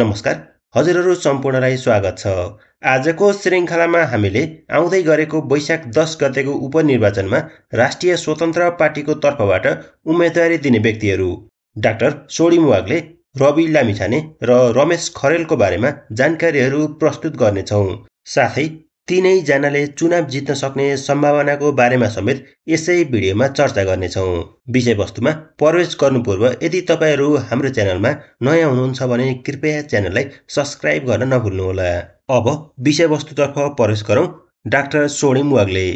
नमस्कार हजुरहरू सम्पूर्णलाई स्वागत छ आजको श्रृङ्खलामा हामीले आउँदै गरेको वैशाख दस गतेको उपनिर्वाचनमा राष्ट्रिय स्वतन्त्र पार्टीको तर्फबाट उम्मेदवारी दिने व्यक्तिहरू डाक्टर सोडिमुवागले रवि लामिछाने र रमेश खरेलको बारेमा जानकारीहरू प्रस्तुत गर्नेछौँ साथै तिनैजनाले चुनाव जित्न सक्ने सम्भावनाको बारेमा समेत यसै भिडियोमा चर्चा गर्नेछौँ विषयवस्तुमा प्रवेश गर्नुपूर्व यदि तपाईँहरू हाम्रो च्यानलमा नयाँ हुनुहुन्छ भने कृपया च्यानललाई सब्सक्राइब गर्न नभुल्नुहोला अब विषयवस्तुतर्फ प्रवेश गरौँ डाक्टर सोडिम वाग्ले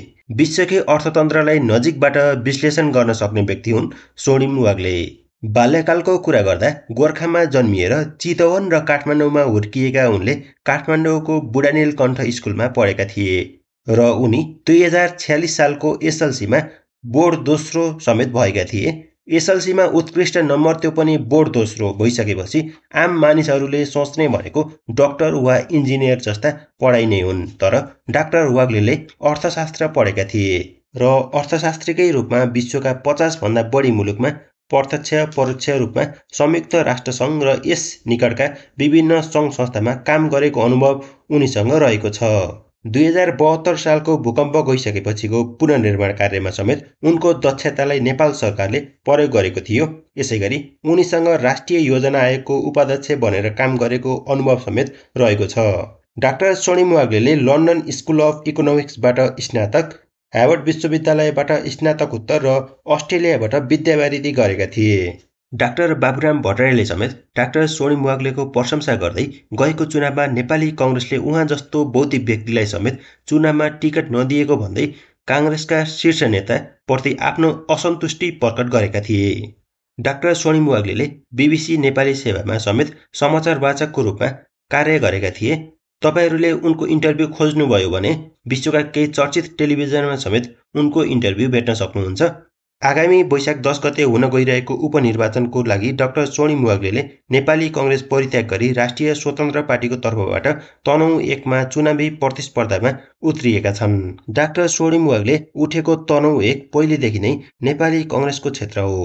विश्वकै अर्थतन्त्रलाई नजिकबाट विश्लेषण गर्न सक्ने व्यक्ति हुन् सोडिम वाग्ले बाल्यकालको कुरा गर्दा गोर्खामा जन्मिएर चितवन र काठमाडौँमा हुर्किएका उनले काठमाडौँको बुढानेल कण्ठ स्कुलमा पढेका थिए र उनी दुई हजार छ्यालिस सालको एसएलसीमा बोर्ड दोस्रो समेत भएका थिए एसएलसीमा उत्कृष्ट नम्बर त्यो पनि बोर्ड दोस्रो भइसकेपछि आम मानिसहरूले सोच्ने भनेको डक्टर वा इन्जिनियर जस्ता पढाइ नै हुन् तर डाक्टर वाग्लेले अर्थशास्त्र पढेका थिए र अर्थशास्त्रीकै रूपमा विश्वका पचासभन्दा बढी मुलुकमा प्रत्यक्ष परोक्ष रूपमा संयुक्त राष्ट्रसङ्घ र यस निकटका विभिन्न सङ्घ संस्थामा काम गरेको अनुभव उनीसँग रहेको छ दुई हजार बहत्तर सालको भूकम्प गइसकेपछिको पुनर्निर्माण कार्यमा समेत उनको दक्षतालाई नेपाल सरकारले प्रयोग गरेको थियो यसै गरी उनीसँग राष्ट्रिय योजना आयोगको उपाध्यक्ष बनेर काम गरेको अनुभव समेत रहेको छ doctor Swarnim Wagle London school of इकोनोमिक्सबाट स्नातक हार्वर्ड विश्वविद्यालयबाट स्नातक स्नातकोत्तर र अस्ट्रेलियाबाट विद्यावारिधि गरेका थिए डाक्टर बाबुराम भट्टराईले समेत डाक्टर स्वर्णिम वाग्लेको प्रशंसा गर्दै गएको चुनावमा नेपाली कङ्ग्रेसले उहाँ जस्तो बौद्धिक व्यक्तिलाई समेत चुनावमा टिकट नदिएको भन्दै काङ्ग्रेसका शीर्ष नेताप्रति आफ्नो असन्तुष्टि प्रकट गरेका थिए डाक्टर स्वर्णिम वाग्लेले बिबिसी नेपाली सेवामा समेत समाचारवाचकको रूपमा कार्य गरेका थिए तपाईँहरूले उनको इन्टरभ्यू खोज्नुभयो भने विश्वका केही चर्चित टेलिभिजनमा समेत उनको इन्टरभ्यू भेट्न सक्नुहुन्छ आगामी वैशाख दस गते हुन गइरहेको उपनिर्वाचनको लागि डाक्टर सोणी मुवाग्लेले नेपाली कङ्ग्रेस परित्याग गरी राष्ट्रिय स्वतन्त्र पार्टीको तर्फबाट तनहुँ एकमा चुनावी प्रतिस्पर्धामा उत्रिएका छन् डाक्टर सोणी मुवाग्ले उठेको तनहुँ एक पहिलेदेखि नै नेपाली कङ्ग्रेसको क्षेत्र हो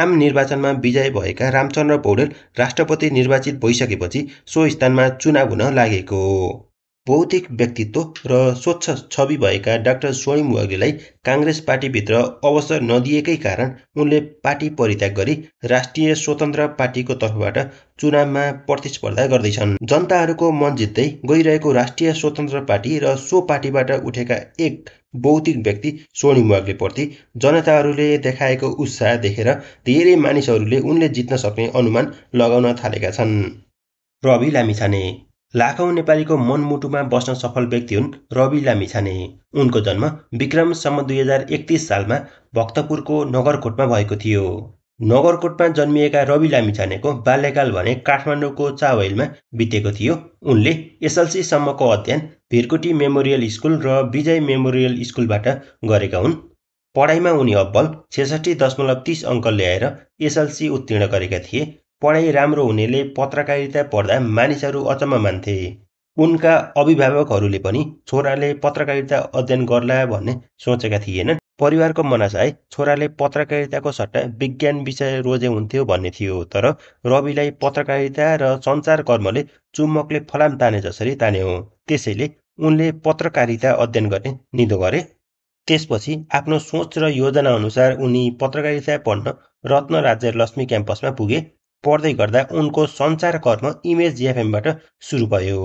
आम निर्वाचनमा विजय भएका रामचन्द्र पौडेल राष्ट्रपति निर्वाचित भइसकेपछि सो स्थानमा चुनाव हुन लागेको हो भौतिक व्यक्तित्व र स्वच्छ छवि भएका डाक्टर स्वयं वाग्लेलाई काङ्ग्रेस पार्टीभित्र अवसर नदिएकै कारण उनले पार्टी परित्याग गरी राष्ट्रिय स्वतन्त्र पार्टीको तर्फबाट चुनावमा प्रतिस्पर्धा गर्दैछन् जनताहरूको मन जित्दै गइरहेको राष्ट्रिय स्वतन्त्र पार्टी र सो पार्टीबाट उठेका एक बौद्धिक व्यक्ति स्वर्णिम वाग्लेप्रति जनताहरूले देखाएको उत्साह देखेर धेरै मानिसहरूले उनले जित्न सक्ने अनुमान लगाउन थालेका छन् रवि लामिछाने लाखौँ नेपालीको मनमुटुमा बस्न सफल व्यक्ति हुन् रवि लामिछाने उनको जन्म विक्रमसम्म दुई हजार एकतिस सालमा भक्तपुरको नगरकोटमा भएको थियो नगरकोटमा जन्मिएका रवि लामिछानेको बाल्यकाल भने काठमाडौँको चावैलमा बितेको थियो उनले एसएलसीसम्मको अध्ययन भिरकुटी मेमोरियल स्कुल र विजय मेमोरियल स्कुलबाट गरेका हुन् पढाइमा उनी अब्बल छेसठी दशमलव तिस अङ्क ल्याएर एसएलसी उत्तीर्ण गरेका थिए पढाइ राम्रो हुनेले पत्रकारिता पढ्दा मानिसहरू अचम्म मान्थे उनका अभिभावकहरूले पनि छोराले पत्रकारिता अध्ययन गर्ला भन्ने सोचेका थिएनन् परिवारको मनासाय छोराले पत्रकारिताको सट्टा विज्ञान विषय रोजे हुन्थ्यो भन्ने थियो तर रविलाई पत्रकारिता र सञ्चार कर्मले चुम्बकले फलाम ताने जसरी तान्यो त्यसैले उनले पत्रकारिता अध्ययन गर्ने निधो गरे त्यसपछि आफ्नो सोच र योजना अनुसार उनी पत्रकारिता पढ्न रत्न राज्य लक्ष्मी क्याम्पसमा पुगे पढ्दै गर्दा उनको सञ्चार कर्म इमेज जिएफएमबाट सुरु भयो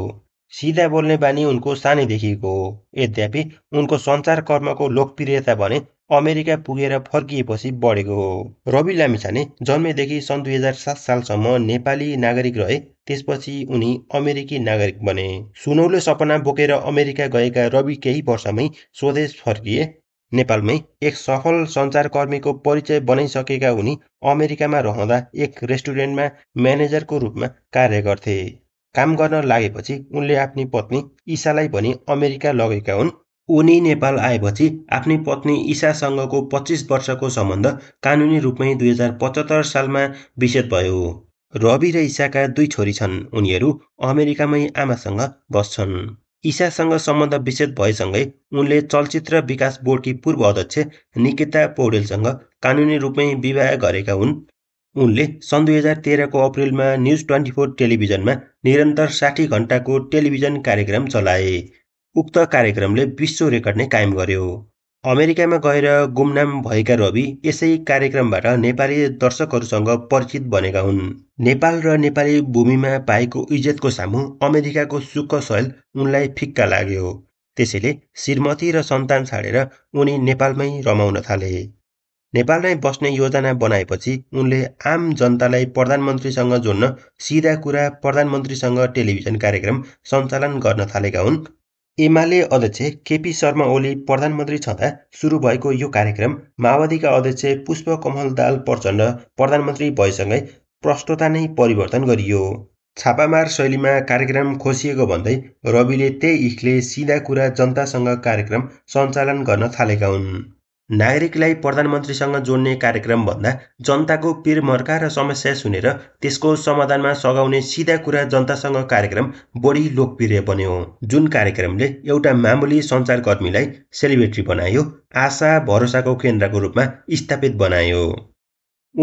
सिधा बोल्ने बानी उनको सानैदेखिको हो यद्यपि उनको सञ्चार कर्मको लोकप्रियता भने अमेरिका पुगेर फर्किएपछि बढेको हो रवि लामिछाने जन्मेदेखि सन् दुई हजार सात सालसम्म नेपाली नागरिक रहे त्यसपछि उनी अमेरिकी नागरिक बने सुनौलो सपना बोकेर अमेरिका गएका रवि केही वर्षमै स्वदेश फर्किए नेपालमै एक सफल सञ्चारकर्मीको परिचय बनाइसकेका उनी अमेरिकामा रहँदा एक रेस्टुरेन्टमा म्यानेजरको रूपमा कार्य गर्थे काम गर्न लागेपछि उनले आफ्नी पत्नी इसालाई पनि अमेरिका लगेका हुन् उनी नेपाल आएपछि आफ्नी पत्नी इसासँगको पच्चिस वर्षको सम्बन्ध कानुनी रूपमै दुई हजार पचहत्तर सालमा विषेद भयो रवि र इसाका दुई छोरी छन् उनीहरू अमेरिकामै आमासँग बस्छन् ईशासँग सम्बन्ध विच्छेद भएसँगै उनले चलचित्र विकास बोर्डकी पूर्व अध्यक्ष निकिता पौडेलसँग कानुनी रूपमै विवाह गरेका हुन् उनले सन् दुई हजार तेह्रको अप्रेलमा न्युज ट्वेन्टी फोर टेलिभिजनमा निरन्तर साठी घन्टाको टेलिभिजन कार्यक्रम चलाए उक्त कार्यक्रमले विश्व रेकर्ड नै कायम गर्यो अमेरिकामा गएर गुमनाम भएका रवि यसै कार्यक्रमबाट नेपाली दर्शकहरूसँग परिचित बनेका हुन् नेपाल र नेपाली भूमिमा पाएको इज्जतको सामु अमेरिकाको सुख शैल उनलाई फिक्का लाग्यो त्यसैले श्रीमती र सन्तान छाडेर उनी नेपालमै रमाउन थाले नेपालमै बस्ने योजना बनाएपछि उनले आम जनतालाई प्रधानमन्त्रीसँग जोड्न सिधा कुरा प्रधानमन्त्रीसँग टेलिभिजन कार्यक्रम सञ्चालन गर्न थालेका हुन् एमाले अध्यक्ष केपी शर्मा ओली प्रधानमन्त्री छँदा सुरु भएको यो कार्यक्रम माओवादीका अध्यक्ष पुष्प कमल दाल प्रचण्ड प्रधानमन्त्री भएसँगै प्रस्तोता नै परिवर्तन गरियो छापामार शैलीमा कार्यक्रम खोसिएको भन्दै रविले त्यही इखले सिधा कुरा जनतासँग कार्यक्रम सञ्चालन गर्न थालेका हुन् नागरिकलाई प्रधानमन्त्रीसँग जोड्ने कार्यक्रमभन्दा जनताको पिर मर्का र समस्या सुनेर त्यसको समाधानमा सघाउने सिधा कुरा जनतासँग कार्यक्रम बढी लोकप्रिय बन्यो जुन कार्यक्रमले एउटा मामुली सञ्चारकर्मीलाई सेलिब्रेटी बनायो आशा भरोसाको केन्द्रको रूपमा स्थापित बनायो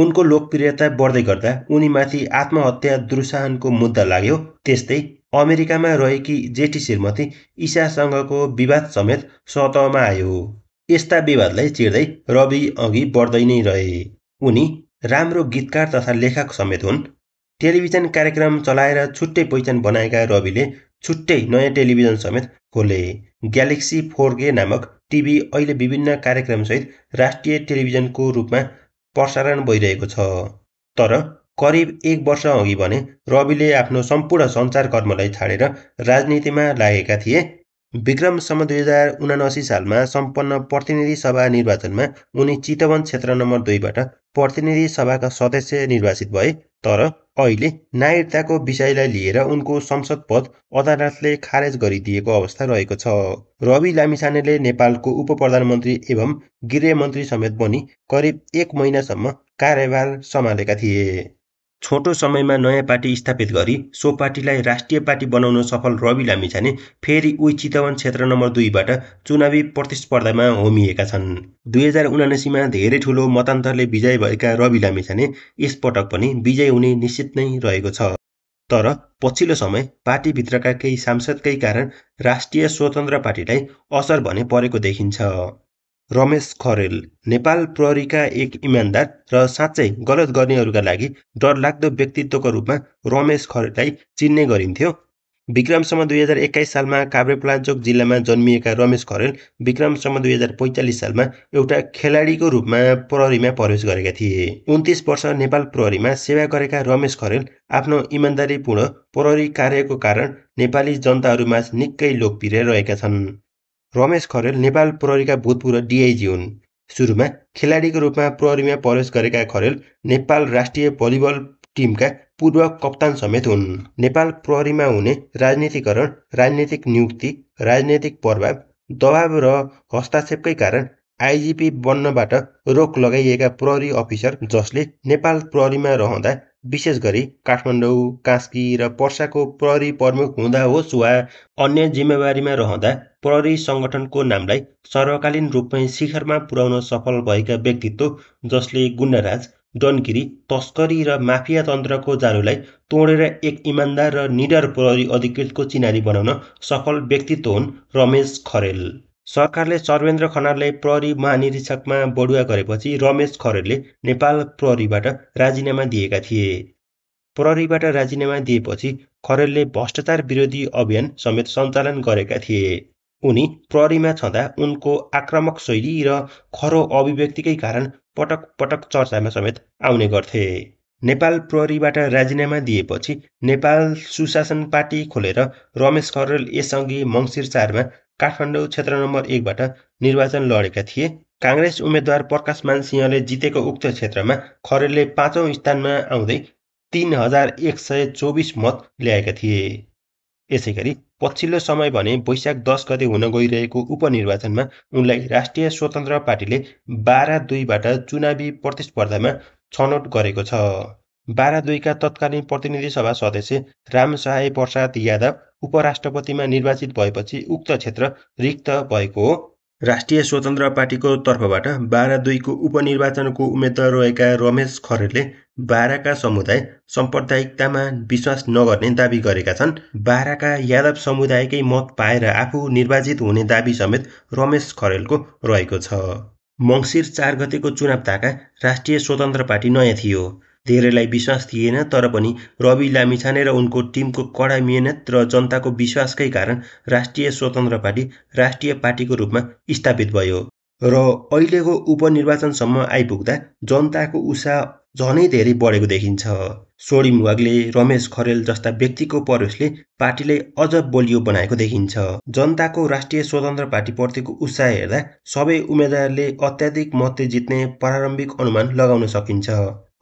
उनको लोकप्रियता बढ्दै गर्दा उनीमाथि आत्महत्या दुरसाहनको मुद्दा लाग्यो त्यस्तै अमेरिकामा रहेकी जेठी श्रीमती इसासँगको विवाद समेत सतहमा आयो यस्ता विवादलाई चिर्दै रवि अघि बढ्दै नै रहे उनी राम्रो गीतकार तथा लेखक समेत हुन् टेलिभिजन कार्यक्रम चलाएर छुट्टै पहिचान बनाएका रविले छुट्टै नयाँ टेलिभिजन समेत खोले ग्यालेक्सी फोर के नामक टिभी अहिले विभिन्न कार्यक्रमसहित राष्ट्रिय टेलिभिजनको रूपमा प्रसारण भइरहेको छ तर करिब एक वर्ष अघि भने रविले आफ्नो सम्पूर्ण सञ्चार कर्मलाई छाडेर राजनीतिमा लागेका थिए विक्रम सम्म दुई हजार उनासी सालमा सम्पन्न प्रतिनिधि सभा निर्वाचनमा उनी चितवन क्षेत्र नम्बर दुईबाट प्रतिनिधि सभाका सदस्य निर्वाचित भए तर अहिले नागरिकताको विषयलाई लिएर उनको संसद पद अदालतले खारेज गरिदिएको अवस्था रहेको छ रवि लामिसानेले नेपालको उप प्रधानमन्त्री एवं गृहमन्त्री समेत बनी करिब एक महिनासम्म कार्यभार सम्हालेका थिए छोटो समयमा नयाँ पार्टी स्थापित गरी सो पार्टीलाई राष्ट्रिय पार्टी बनाउन सफल रवि लामिछाने फेरि उही चितवन क्षेत्र नम्बर दुईबाट चुनावी प्रतिस्पर्धामा होमिएका छन् दुई हजार उनासीमा धेरै ठुलो मतान्तरले विजय भएका रवि लामिछाने यसपटक पनि विजय हुने निश्चित नै रहेको छ तर पछिल्लो समय पार्टीभित्रका केही सांसदकै कारण राष्ट्रिय स्वतन्त्र पार्टीलाई असर भने परेको देखिन्छ रमेश खरेल नेपाल प्रहरीका एक इमान्दार र साँच्चै गलत गर्नेहरूका लागि डरलाग्दो व्यक्तित्वको रूपमा रमेश खरेललाई चिन्ने गरिन्थ्यो विक्रमसम्म दुई हजार एक्काइस सालमा काभ्रेपलाञ्चोक जिल्लामा जन्मिएका रमेश खरेल विक्रमसम्म दुई हजार पैँचालिस सालमा एउटा खेलाडीको रूपमा प्रहरीमा प्रवेश गरेका थिए उन्तिस वर्ष नेपाल प्रहरीमा सेवा गरेका रमेश खरेल आफ्नो इमान्दारीपूर्ण प्रहरी कार्यको कारण नेपाली जनताहरूमाझ निकै लोकप्रिय रहेका छन् रमेश खरेल नेपाल प्रहरीका भूतपूर्व डिआइजी हुन् सुरुमा खेलाडीको रूपमा प्रहरीमा प्रवेश गरेका खरेल नेपाल राष्ट्रिय भलिबल टिमका पूर्व कप्तान समेत हुन् नेपाल प्रहरीमा हुने राजनीतिकरण राजनीतिक नियुक्ति राजनीतिक प्रभाव दबाव र हस्तक्षेपकै कारण आइजिपी बन्नबाट रोक लगाइएका प्रहरी अफिसर जसले नेपाल प्रहरीमा रहँदा विशेष गरी काठमाडौँ कास्की र पर्साको प्रहरी प्रमुख हुँदा होस् वा अन्य जिम्मेवारीमा रहँदा प्रहरी सङ्गठनको नामलाई सर्वकालीन रूपमै शिखरमा पुर्याउन सफल भएका व्यक्तित्व जसले गुण्डाराज डनगिरी तस्करी र माफिया तन्त्रको जालुलाई तोडेर एक इमान्दार र निडर प्रहरी अधिकृतको चिनारी बनाउन सफल व्यक्तित्व हुन् रमेश खरेल सरकारले सर्वेन्द्र खनाललाई प्रहरी महानिरीक्षकमा बढुवा गरेपछि रमेश खरेलले नेपाल प्रहरीबाट राजीनामा दिएका थिए प्रहरीबाट राजीनामा दिएपछि खरेलले भ्रष्टाचार विरोधी अभियान समेत सञ्चालन गरेका थिए उनी प्रहरीमा छँदा उनको आक्रामक शैली र खरो अभिव्यक्तिकै कारण पटक पटक चर्चामा समेत आउने गर्थे नेपाल प्रहरीबाट राजीनामा दिएपछि नेपाल सुशासन पार्टी खोलेर रमेश खरेल यसअघि मङ्सिर चारमा काठमाडौँ क्षेत्र नम्बर एकबाट निर्वाचन लडेका थिए काङ्ग्रेस उम्मेद्वार प्रकाश मानसिंहले जितेको उक्त क्षेत्रमा खरेलले पाँचौँ स्थानमा आउँदै तिन हजार एक सय चौबिस मत ल्याएका थिए यसै गरी पछिल्लो समय भने वैशाख दस गते हुन गइरहेको उपनिर्वाचनमा उनलाई राष्ट्रिय स्वतन्त्र पार्टीले बाह्र दुईबाट चुनावी प्रतिस्पर्धामा छनौट गरेको छ बाह्र दुईका तत्कालीन प्रतिनिधि सभा सदस्य रामसहाय प्रसाद यादव उपराष्ट्रपतिमा निर्वाचित भएपछि उक्त क्षेत्र रिक्त भएको हो राष्ट्रिय स्वतन्त्र पार्टीको तर्फबाट बाह्र दुईको उपनिर्वाचनको उम्मेद्वार रहेका रमेश खरेलले बाराका समुदाय साम्प्रदायिकतामा विश्वास नगर्ने दावी गरेका छन् बाराका यादव समुदायकै मत पाएर आफू निर्वाचित हुने दावी समेत रमेश खरेलको रहेको छ मङ्सिर चार गतेको चुनाव ताका राष्ट्रिय स्वतन्त्र पार्टी नयाँ थियो धेरैलाई विश्वास थिएन तर पनि रवि लामिछाने र उनको टिमको कडा मेहनत र जनताको विश्वासकै कारण राष्ट्रिय स्वतन्त्र पार्टी राष्ट्रिय पार्टीको रूपमा स्थापित भयो र अहिलेको उपनिर्वाचनसम्म आइपुग्दा जनताको उषा झनै धेरै बढेको देखिन्छ सोडिम वाग्ले रमेश खरेल जस्ता व्यक्तिको प्रवेशले पार्टीलाई अझ बलियो बनाएको देखिन्छ जनताको राष्ट्रिय स्वतन्त्र पार्टी प्रतिको उत्साह हेर्दा सबै उम्मेद्वारले अत्याधिक मत जित्ने प्रारम्भिक अनुमान लगाउन सकिन्छ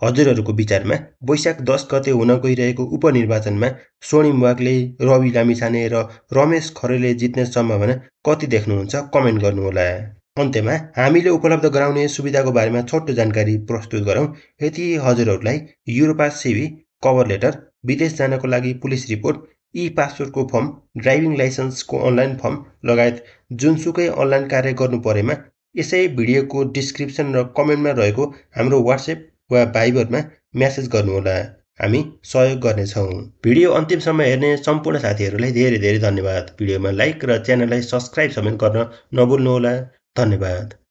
हजुरहरूको विचारमा वैशाख दस गते हुन गइरहेको उपनिर्वाचनमा सोनिम वागले रवि लामिछाने र रमेश खरेले जित्ने सम्भावना कति देख्नुहुन्छ कमेन्ट गर्नुहोला अन्त्यमा हामीले उपलब्ध गराउने सुविधाको बारेमा छोटो जानकारी प्रस्तुत गरौँ यदि हजुरहरूलाई युरोपा सिभी कभर लेटर विदेश जानको लागि पुलिस रिपोर्ट ई पासपोर्टको फर्म ड्राइभिङ लाइसेन्सको अनलाइन फर्म लगायत जुनसुकै अनलाइन कार्य गर्नु परेमा यसै भिडियोको डिस्क्रिप्सन र कमेन्टमा रहेको हाम्रो वाट्सएप वा भाइबरमा म्यासेज गर्नुहोला हामी सहयोग गर्नेछौँ भिडियो अन्तिमसम्म हेर्ने सम्पूर्ण साथीहरूलाई धेरै धेरै धन्यवाद भिडियोमा लाइक र च्यानललाई सब्सक्राइब समेत गर्न नभुल्नुहोला धन्यवाद